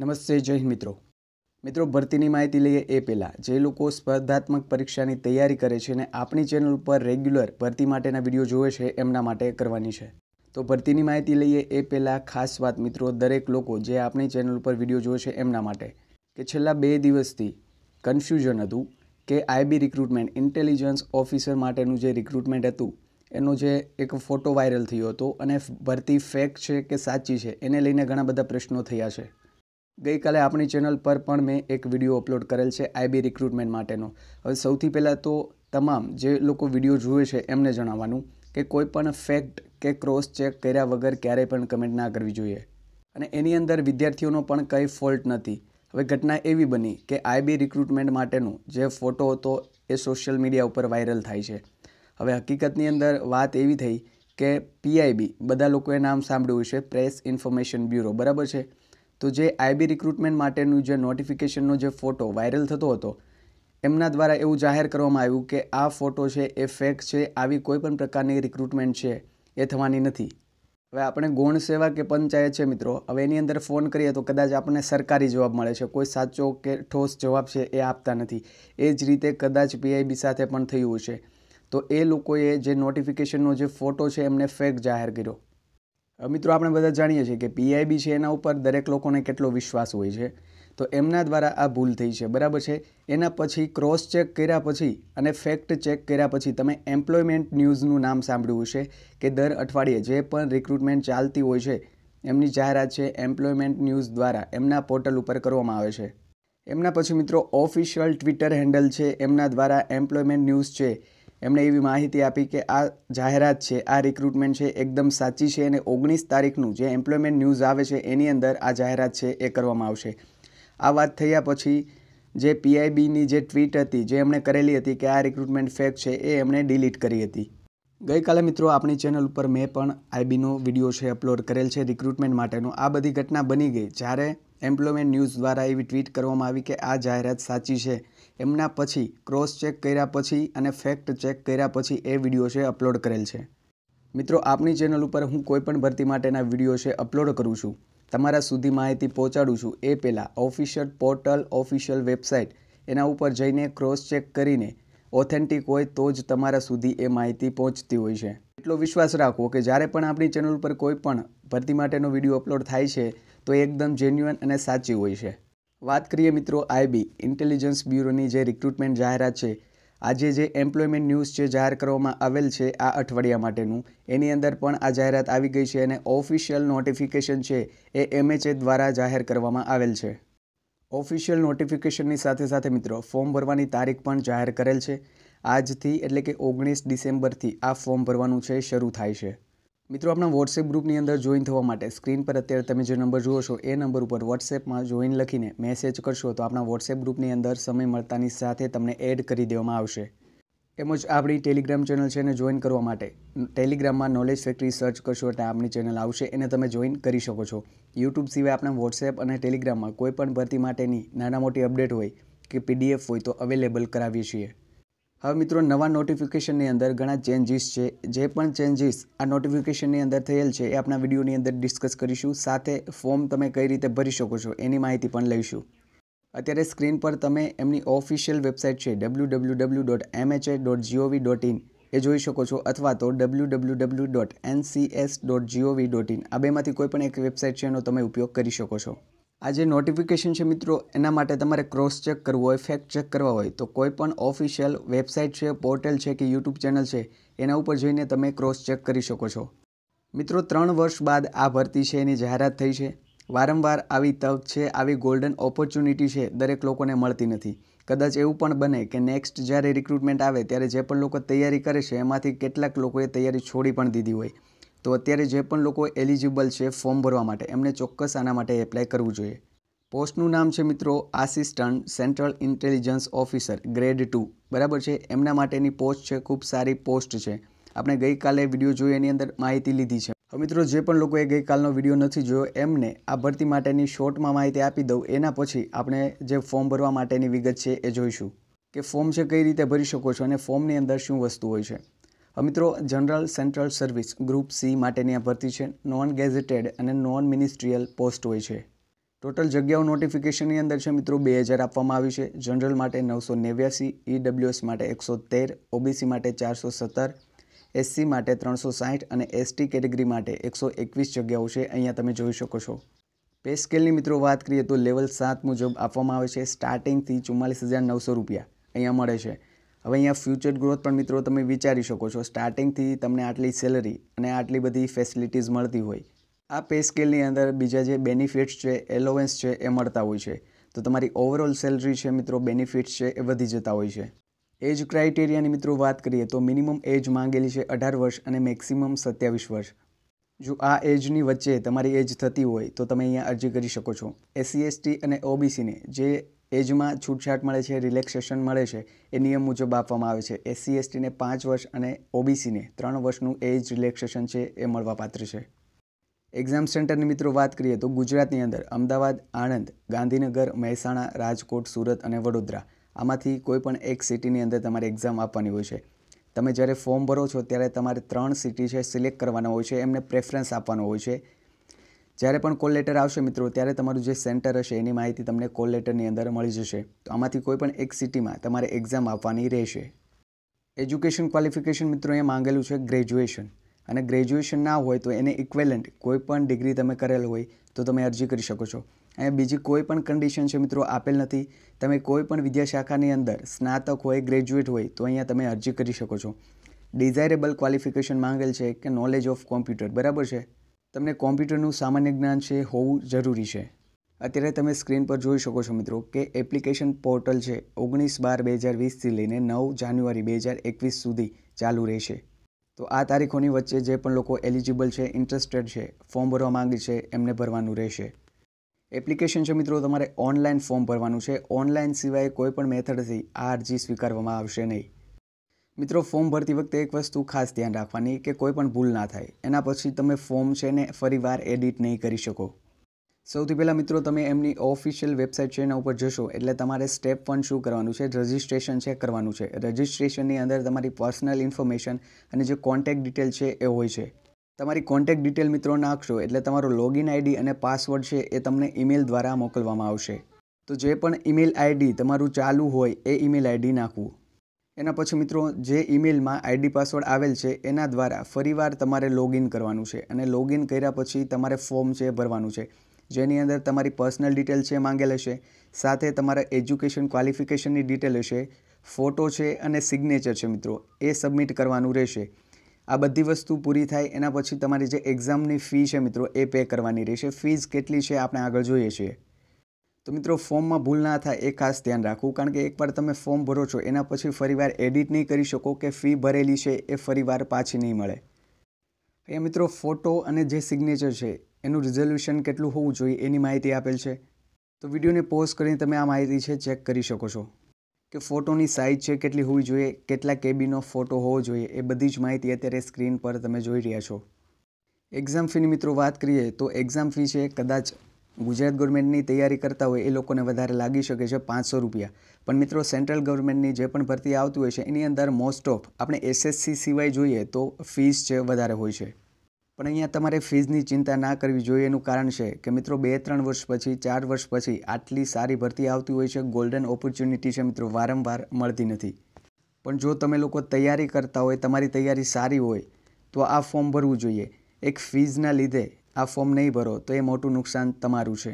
નમસ્તે જય મિત્રો મિત્રો ભરતીની માહિતી લઈએ એ પહેલાં જે લોકો સ્પર્ધાત્મક પરીક્ષાની તૈયારી કરે છે ને આપણી ચેનલ ઉપર રેગ્યુલર ભરતી માટેના વિડીયો જોવે છે એમના માટે કરવાની છે તો ભરતીની માહિતી લઈએ એ પહેલાં ખાસ વાત મિત્રો દરેક લોકો જે આપણી ચેનલ ઉપર વિડીયો જોવે છે એમના માટે કે છેલ્લા બે દિવસથી કન્ફ્યુઝન હતું કે આઈબી રિક્રુટમેન્ટ ઇન્ટેલિજન્સ ઓફિસર માટેનું જે રિક્રુટમેન્ટ હતું એનો જે એક ફોટો વાયરલ થયો હતો અને ભરતી ફેક છે કે સાચી છે એને લઈને ઘણા બધા પ્રશ્નો થયા છે ગઈકાલે આપણી ચેનલ પર પણ મેં એક વિડીયો અપલોડ કરેલ છે આઈબી રિક્રુટમેન્ટ માટેનો હવે સૌથી પહેલાં તો તમામ જે લોકો વિડીયો જુએ છે એમને જણાવવાનું કે કોઈ પણ ફેક્ટ કે ક્રોસ ચેક કર્યા વગર ક્યારેય પણ કમેન્ટ ના કરવી જોઈએ અને એની અંદર વિદ્યાર્થીઓનો પણ કંઈ ફોલ્ટ નથી હવે ઘટના એવી બની કે આઈબી રિક્રુટમેન્ટ માટેનો જે ફોટો હતો એ સોશિયલ મીડિયા ઉપર વાયરલ થાય છે હવે હકીકતની અંદર વાત એવી થઈ કે પીઆઈબી બધા લોકોએ નામ સાંભળ્યું છે પ્રેસ ઇન્ફોર્મેશન બ્યુરો બરાબર છે તો જે આઈબી રિક્રુટમેન્ટ માટેનું જે નોટિફિકેશનનો જે ફોટો વાયરલ થતો હતો એમના દ્વારા એવું જાહેર કરવામાં આવ્યું કે આ ફોટો છે એ ફેક છે આવી કોઈપણ પ્રકારની રિક્રુટમેન્ટ છે એ થવાની નથી હવે આપણે ગૌણ સેવા કે પંચાયત છે મિત્રો હવે એની અંદર ફોન કરીએ તો કદાચ આપણને સરકારી જવાબ મળે છે કોઈ સાચો કે ઠોસ જવાબ છે એ આપતા નથી એ જ રીતે કદાચ પીઆઈબી સાથે પણ થયું હશે તો એ લોકોએ જે નોટિફિકેશનનો જે ફોટો છે એમને ફેક જાહેર કર્યો મિત્રો આપણે બધા જાણીએ છીએ કે પીઆઈબી છે એના ઉપર દરેક લોકોને કેટલો વિશ્વાસ હોય છે તો એમના દ્વારા આ ભૂલ થઈ છે બરાબર છે એના પછી ક્રોસ ચેક કર્યા પછી અને ફેક્ટ ચેક કર્યા પછી તમે એમ્પ્લોયમેન્ટ ન્યૂઝનું નામ સાંભળ્યું હશે કે દર અઠવાડિયે જે પણ રિક્રુટમેન્ટ ચાલતી હોય છે એમની જાહેરાત છે એમ્પ્લોયમેન્ટ ન્યૂઝ દ્વારા એમના પોર્ટલ ઉપર કરવામાં આવે છે એમના પછી મિત્રો ઓફિશિયલ ટ્વિટર હેન્ડલ છે એમના દ્વારા એમ્પ્લોયમેન્ટ ન્યૂઝ છે એમણે એવી માહિતી આપી કે આ જાહેરાત છે આ રિક્રુટમેન્ટ છે એકદમ સાચી છે અને ઓગણીસ તારીખનું જે એમ્પ્લોયમેન્ટ ન્યૂઝ આવે છે એની અંદર આ જાહેરાત છે એ કરવામાં આવશે આ વાત થયા પછી જે પીઆઈબીની જે ટ્વીટ હતી જે એમણે કરેલી હતી કે આ રિક્રુટમેન્ટ ફેક છે એ એમણે ડિલીટ કરી હતી ગઈકાલે મિત્રો આપણી ચેનલ ઉપર મેં પણ આઈબીનો વિડીયો છે અપલોડ કરેલ છે રિક્રુટમેન્ટ માટેનો આ બધી ઘટના બની ગઈ જ્યારે એમ્પ્લોયમેન્ટ ન્યૂઝ દ્વારા એવી ટ્વીટ કરવામાં આવી કે આ જાહેરાત સાચી છે એમના પછી ક્રોસ ચેક કર્યા પછી અને ફેક્ટ ચેક કર્યા પછી એ વિડીયો છે અપલોડ કરેલ છે મિત્રો આપની ચેનલ ઉપર હું કોઈપણ ભરતી માટેના વિડીયો છે અપલોડ કરું છું તમારા સુધી માહિતી પહોંચાડું છું એ પહેલાં ઓફિશિયલ પોર્ટલ ઓફિશિયલ વેબસાઇટ એના ઉપર જઈને ક્રોસ ચેક કરીને ઓથેન્ટિક હોય તો જ તમારા સુધી એ માહિતી પહોંચતી હોય છે એટલો વિશ્વાસ રાખવો કે જ્યારે પણ આપણી ચેનલ ઉપર કોઈ પણ ભરતી માટેનો વિડીયો અપલોડ થાય છે તો એકદમ જેન્યુઅન અને સાચી હોય છે વાત કરીએ મિત્રો આઈબી ઇન્ટેલિજન્સ બ્યુરોની જે રિક્રુટમેન્ટ જાહેરાત છે આજે જે એમ્પ્લોયમેન્ટ ન્યૂઝ જે જાહેર કરવામાં આવેલ છે આ અઠવાડિયા માટેનું એની અંદર પણ આ જાહેરાત આવી ગઈ છે અને ઓફિશિયલ નોટિફિકેશન છે એ એમએચએ દ્વારા જાહેર કરવામાં આવેલ છે ઓફિશિયલ નોટિફિકેશનની સાથે સાથે મિત્રો ફોર્મ ભરવાની તારીખ પણ જાહેર કરેલ છે આજથી એટલે કે ઓગણીસ ડિસેમ્બરથી આ ફોર્મ ભરવાનું છે શરૂ થાય છે મિત્રો આપણા વોટ્સએપ ગ્રુપની અંદર જોઈન થવા માટે સ્ક્રીન પર અત્યારે તમે જે નંબર જુઓ છો એ નંબર ઉપર વોટ્સએપમાં જોઈન લખીને મેસેજ કરશો તો આપણા વોટ્સએપ ગ્રુપની અંદર સમય મળતાની સાથે તમને એડ કરી દેવામાં આવશે તેમજ આપણી ટેલિગ્રામ ચેનલ છે એને જોઈન કરવા માટે ટેલિગ્રામમાં નોલેજ ફેક્ટરી સર્ચ કરશો એટલે આપણી ચેનલ આવશે એને તમે જોઈન કરી શકો છો યુટ્યુબ સિવાય આપણા વોટ્સએપ અને ટેલિગ્રામમાં કોઈપણ ભરતી માટેની નાના મોટી અપડેટ હોય કે પીડીએફ હોય તો અવેલેબલ કરાવીએ છીએ હવે મિત્રો નવા નોટિફિકેશનની અંદર ઘણા ચેન્જીસ છે જે પણ ચેન્જીસ આ નોટિફિકેશનની અંદર થયેલ છે એ આપણા વિડીયોની અંદર ડિસ્કસ કરીશું સાથે ફોર્મ તમે કઈ રીતે ભરી શકો છો એની માહિતી પણ લઈશું અત્યારે સ્ક્રીન પર તમે એમની ઓફિશિયલ વેબસાઇટ છે W W W dot MHA dot GOV dot in એ જોઈ શકો છો અથવા તો W W W dot NCS dot GOV dot in આ બેમાંથી કોઈ પણ એક વેબસાઇટ છે એનો તમે ઉપયોગ કરી શકો છો આ જે નોટિફિકેશન છે મિત્રો એના માટે તમારે ક્રોસ ચેક કરવું હોય ફેક્ટ ચેક કરવા હોય તો કોઈ પણ ઓફિશિયલ વેબસાઇટ છે પોર્ટલ છે કે યુટ્યુબ ચેનલ છે એના ઉપર જઈને તમે ક્રોસ ચેક કરી શકો છો મિત્રો ત્રણ વર્ષ બાદ આ ભરતી છે એની જાહેરાત થઈ છે વારંવાર આવી તક છે આવી ગોલ્ડન ઓપોર્ચ્યુનિટી છે દરેક લોકોને મળતી નથી કદાચ એવું પણ બને કે નેક્સ્ટ જ્યારે રિક્રુટમેન્ટ આવે ત્યારે જે પણ લોકો તૈયારી કરે છે એમાંથી કેટલાક લોકોએ તૈયારી છોડી પણ દીધી હોય તો અત્યારે જે પણ લોકો એલિજિબલ છે ફોર્મ ભરવા માટે એમને ચોક્કસ આના માટે એપ્લાય કરવું જોઈએ પોસ્ટનું નામ છે મિત્રો assistant central intelligence officer grade two બરાબર છે એમના માટેની પોસ્ટ છે ખૂબ સારી પોસ્ટ છે આપણે ગઈકાલે વિડીયો જોઈ એની અંદર માહિતી લીધી છે હવે મિત્રો જે પણ લોકોએ ગઈકાલનો વિડીયો નથી જોયો એમને આ ભરતી માટેની શોર્ટમાં માહિતી આપી દઉં એના પછી આપણે જે ફોર્મ ભરવા માટેની વિગત છે એ જોઈશું કે ફોર્મ છે કઈ રીતે ભરી શકો છો અને ફોર્મની અંદર શું વસ્તુ હોય છે મિત્રો general central service group C માટેની આ ભરતી છે નોન ગેઝેટેડ અને નોન મિનિસ્ટ્રીયલ પોસ્ટ હોય છે ટોટલ જગ્યાઓ નોટિફિકેશનની અંદર છે મિત્રો બે હજાર આપવામાં આવી છે જનરલ માટે નવસો નેવ્યાસી ઈડબ્લ્યુએસ e માટે એકસો તેર ઓબીસી માટે ચારસો સત્તર એસસી માટે ત્રણસો સાહીઠ અને એસટી કેટેગરી માટે એકસો એકવીસ જગ્યાઓ છે અહીંયા તમે જોઈ શકો છો પે સ્કેલની મિત્રો વાત કરીએ તો લેવલ સાત મુજબ આપવામાં આવે છે સ્ટાર્ટિંગથી ચુમ્માલીસ હજાર નવસો રૂપિયા અહીંયા મળે છે હવે અહીંયા ફ્યુચર ગ્રોથ પણ મિત્રો તમે વિચારી શકો છો સ્ટાર્ટિંગથી તમને આટલી સેલરી અને આટલી બધી ફેસિલિટીઝ મળતી હોય આ પે સ્કેલની અંદર બીજા જે બેનિફિટ્સ છે એલોવન્સ છે એ મળતા હોય છે તો તમારી ઓવરઓલ સેલરી છે મિત્રો બેનિફિટ્સ છે એ વધી જતા હોય છે એજ ક્રાઇટેરિયાની મિત્રો વાત કરીએ તો મિનિમમ એજ માંગેલી છે અઢાર વર્ષ અને મેક્સિમમ સત્યાવીસ વર્ષ જો આ એજની વચ્ચે તમારી એજ થતી હોય તો તમે અહીંયા અરજી કરી શકો છો એસસી એસટી અને ઓબીસીને જે એજમાં છૂટછાટ મળે છે રિલેક્સેશન મળે છે એ નિયમ મુજબ આપવામાં આવે છે એસસી એસટીને પાંચ વર્ષ અને ઓબીસીને ત્રણ વર્ષનું એજ રિલેક્સેશન છે એ મળવાપાત્ર છે એક્ઝામ સેન્ટરની મિત્રો વાત કરીએ તો ગુજરાતની અંદર અમદાવાદ આણંદ ગાંધીનગર મહેસાણા રાજકોટ સુરત અને વડોદરા આમાંથી કોઈ પણ એક સિટીની અંદર તમારે એક્ઝામ આપવાની હોય છે તમે જ્યારે ફોર્મ ભરો છો ત્યારે તમારે ત્રણ સિટી છે સિલેક્ટ કરવાના હોય છે એમને પ્રેફરન્સ આપવાનો હોય છે જ્યારે પણ કોલ લેટર આવશે મિત્રો ત્યારે તમારું જે સેન્ટર હશે એની માહિતી તમને કોલ લેટરની અંદર મળી જશે તો આમાંથી કોઈ પણ એક સિટીમાં તમારે એક્ઝામ આપવાની રહેશે એજ્યુકેશન ક્વોલિફિકેશન મિત્રો એ માંગેલું છે ગ્રેજ્યુએશન અને ગ્રેજ્યુએશન ના હોય તો એને ઇક્વેલન્ટ કોઈ પણ ડિગ્રી તમે કરેલ હોય તો તમે અરજી કરી શકો છો અહીંયા બીજી કોઈ પણ કન્ડિશન છે મિત્રો આપેલ નથી તમે કોઈ પણ વિદ્યાશાખાની અંદર સ્નાતક હોય ગ્રેજ્યુએટ હોય તો અહીંયા તમે અરજી કરી શકો છો ડિઝાયરેબલ ક્વોલિફિકેશન માંગેલ છે કે નોલેજ ઓફ કોમ્પ્યુટર બરાબર છે તમને કોમ્પ્યુટરનું સામાન્ય જ્ઞાન છે હોવું જરૂરી છે અત્યારે તમે સ્ક્રીન પર જોઈ શકો છો મિત્રો કે એપ્લિકેશન પોર્ટલ છે ઓગણીસ બાર બે હજાર વીસથી લઈને નવ જાન્યુઆરી બે હજાર એકવીસ સુધી ચાલુ રહેશે તો આ તારીખોની વચ્ચે જે પણ લોકો એલિજિબલ છે ઇન્ટરેસ્ટેડ છે ફોર્મ ભરવા માગે છે એમને ભરવાનું રહેશે એપ્લિકેશન છે મિત્રો તમારે ઓનલાઈન ફોર્મ ભરવાનું છે ઓનલાઈન સિવાય કોઈ પણ મેથડથી આ અરજી સ્વીકારવામાં આવશે નહીં મિત્રો ફોર્મ ભરતી વખતે એક વસ્તુ ખાસ ધ્યાન રાખવાની કે કોઈ પણ ભૂલ ના થાય એના પછી તમે ફોર્મ છે ને ફરીવાર એડિટ નહીં કરી શકો સૌથી પહેલાં મિત્રો તમે એમની ઓફિશિયલ વેબસાઇટ છે એના ઉપર જશો એટલે તમારે સ્ટેપ વન શું કરવાનું છે રજિસ્ટ્રેશન છે કરવાનું છે રજિસ્ટ્રેશનની અંદર તમારી પર્સનલ ઇન્ફોર્મેશન અને જે કોન્ટેક્ટ ડિટેલ છે એ હોય છે તમારી કોન્ટેક્ટ ડિટેલ મિત્રો નાખશો એટલે તમારો લોગિન આઈડી અને પાસવર્ડ છે એ તમને ઈમેલ દ્વારા મોકલવામાં આવશે તો જે પણ ઈમેલ આઈડી તમારું ચાલુ હોય એ ઈમેલ આઈડી નાખવું એના પછી મિત્રો જે ઈમેલમાં આઈડી પાસવર્ડ આવેલ છે એના દ્વારા ફરીવાર તમારે લોગિન કરવાનું છે અને લોગિન કર્યા પછી તમારે ફોર્મ છે ભરવાનું છે જેની અંદર તમારી પર્સનલ ડિટેલ છે માંગેલ હશે સાથે તમારા એજ્યુકેશન ક્વોલિફિકેશનની ડિટેલ હશે ફોટો છે અને સિગ્નેચર છે મિત્રો એ સબમિટ કરવાનું રહેશે આ બધી વસ્તુ પૂરી થાય એના પછી તમારી જે એક્ઝામની ફી છે મિત્રો એ પે કરવાની રહેશે ફીઝ કેટલી છે આપણે આગળ જોઈએ છીએ તો મિત્રો ફોર્મમાં ભૂલ ના થાય એ ખાસ ધ્યાન રાખવું કારણ કે એકવાર તમે ફોર્મ ભરો છો એના પછી ફરીવાર એડિટ નહીં કરી શકો કે ફી ભરેલી છે એ ફરીવાર પાછી નહીં મળે અહીંયા મિત્રો ફોટો અને જે સિગ્નેચર છે એનું રિઝોલ્યુશન કેટલું હોવું જોઈએ એની માહિતી આપેલ છે તો વિડીયોને પોઝ કરીને તમે આ માહિતી છે ચેક કરી શકો છો કે ફોટોની સાઇઝ છે કેટલી હોવી જોઈએ કેટલા કેબીનો ફોટો હોવો જોઈએ એ બધી જ માહિતી અત્યારે સ્ક્રીન પર તમે જોઈ રહ્યા છો એક્ઝામ ફીની મિત્રો વાત કરીએ તો એક્ઝામ ફી છે કદાચ ગુજરાત ગવર્મેન્ટની તૈયારી કરતા હોય એ લોકોને વધારે લાગી શકે છે પાંચસો રૂપિયા પણ મિત્રો સેન્ટ્રલ ગવર્મેન્ટની જે પણ ભરતી આવતી હોય છે એની અંદર મોસ્ટ ઓફ આપણે એસએસસી સિવાય જોઈએ તો ફીસ છે વધારે હોય છે પણ અહીંયા તમારે ફીઝની ચિંતા ના કરવી જોઈએ એનું કારણ છે કે મિત્રો બે ત્રણ વર્ષ પછી ચાર વર્ષ પછી આટલી સારી ભરતી આવતી હોય છે ગોલ્ડન ઓપોર્ચ્યુનિટી છે મિત્રો વારંવાર મળતી નથી પણ જો તમે લોકો તૈયારી કરતા હોય તમારી તૈયારી સારી હોય તો આ ફોર્મ ભરવું જોઈએ એક ફીઝના લીધે આ ફોર્મ નહીં ભરો તો એ મોટું નુકસાન તમારું છે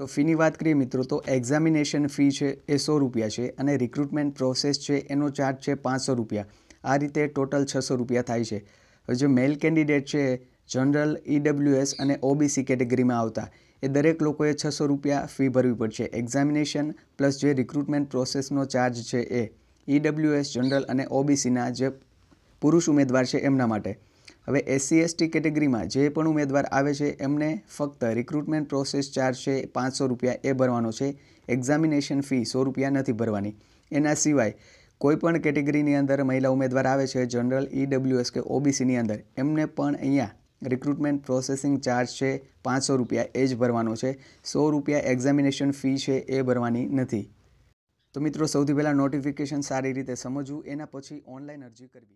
તો ફીની વાત કરીએ મિત્રો તો એક્ઝામિનેશન ફી છે એ સો રૂપિયા છે અને રિક્રુટમેન્ટ પ્રોસેસ છે એનો ચાર્જ છે પાંચસો રૂપિયા આ રીતે ટોટલ છસો રૂપિયા થાય છે હવે જે મેલ કેન્ડિડેટ છે જનરલ ઈડબ્લ્યુએસ અને ઓબીસી કેટેગરીમાં આવતા એ દરેક લોકોએ છસો રૂપિયા ફી ભરવી પડશે એક્ઝામિનેશન પ્લસ જે રિક્રુટમેન્ટ પ્રોસેસનો ચાર્જ છે એ ઈડબ્લ્યુએસ જનરલ અને ઓબીસીના જે પુરુષ ઉમેદવાર છે એમના માટે હવે એસસી એસટી કેટેગરીમાં જે પણ ઉમેદવાર આવે છે એમને ફક્ત રિક્રુટમેન્ટ પ્રોસેસ ચાર્જ છે પાંચસો રૂપિયા એ ભરવાનો છે એક્ઝામિનેશન ફી સો રૂપિયા નથી ભરવાની એના સિવાય કોઈપણ કેટેગરીની અંદર મહિલા ઉમેદવાર આવે છે જનરલ ઈડબ્લ્યુએસ e કે ઓબીસીની અંદર એમને પણ અહીંયા રિક્રુટમેન્ટ પ્રોસેસિંગ ચાર્જ છે પાંચસો રૂપિયા એ જ ભરવાનો છે સો રૂપિયા એક્ઝામિનેશન ફી છે એ ભરવાની નથી તો મિત્રો સૌથી પહેલાં નોટિફિકેશન સારી રીતે સમજવું એના પછી ઓનલાઈન અરજી કરવી